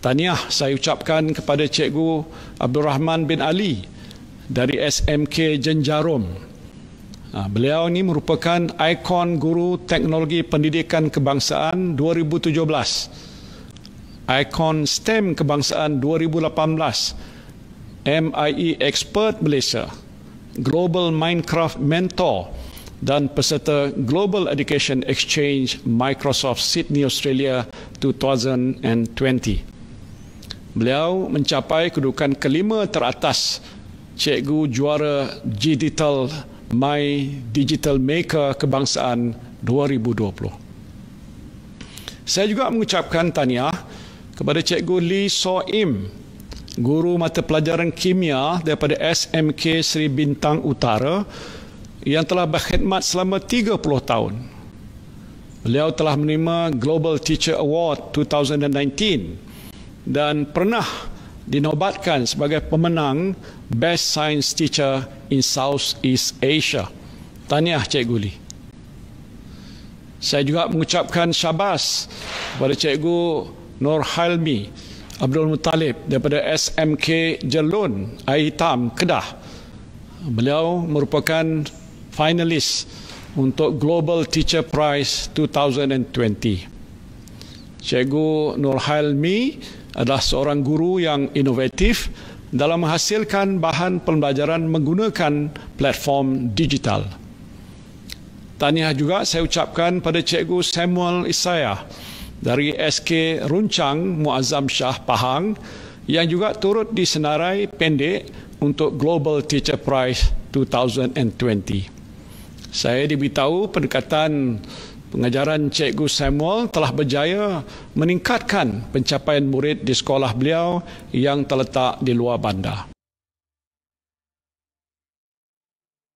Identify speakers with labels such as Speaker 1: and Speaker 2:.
Speaker 1: Taniah saya ucapkan kepada Cikgu Abdul Rahman bin Ali dari SMK Jenjarum. Ah, beliau ini merupakan ikon guru teknologi pendidikan kebangsaan 2017. Ikon STEM kebangsaan 2018. MIE Expert Malaysia. Global Minecraft Mentor dan peserta Global Education Exchange Microsoft Sydney Australia 2020. Beliau mencapai kedudukan kelima teratas cikgu juara Digital My Digital Maker Kebangsaan 2020. Saya juga mengucapkan tahniah kepada cikgu Lee So Im, guru mata pelajaran kimia daripada SMK Sri Bintang Utara yang telah berkhidmat selama 30 tahun. Beliau telah menerima Global Teacher Award 2019 dan pernah dinobatkan sebagai pemenang Best Science Teacher in South East Asia. Tahniah Cikgu Lee. Saya juga mengucapkan syabas kepada Cikgu Nur Halmi Abdul Muttalib daripada SMK Jelun Air Hitam Kedah. Beliau merupakan finalis untuk Global Teacher Prize 2020. Cikgu Nur Halmi adalah seorang guru yang inovatif dalam menghasilkan bahan pembelajaran menggunakan platform digital. Tahniah juga saya ucapkan pada Cikgu Samuel Isaya dari SK Runcang Muazzam Shah Pahang yang juga turut disenarai pendek untuk Global Teacher Prize 2020. Saya diberitahu pendekatan Pengajaran Cikgu Samuel telah berjaya meningkatkan pencapaian murid di sekolah beliau yang terletak di luar bandar.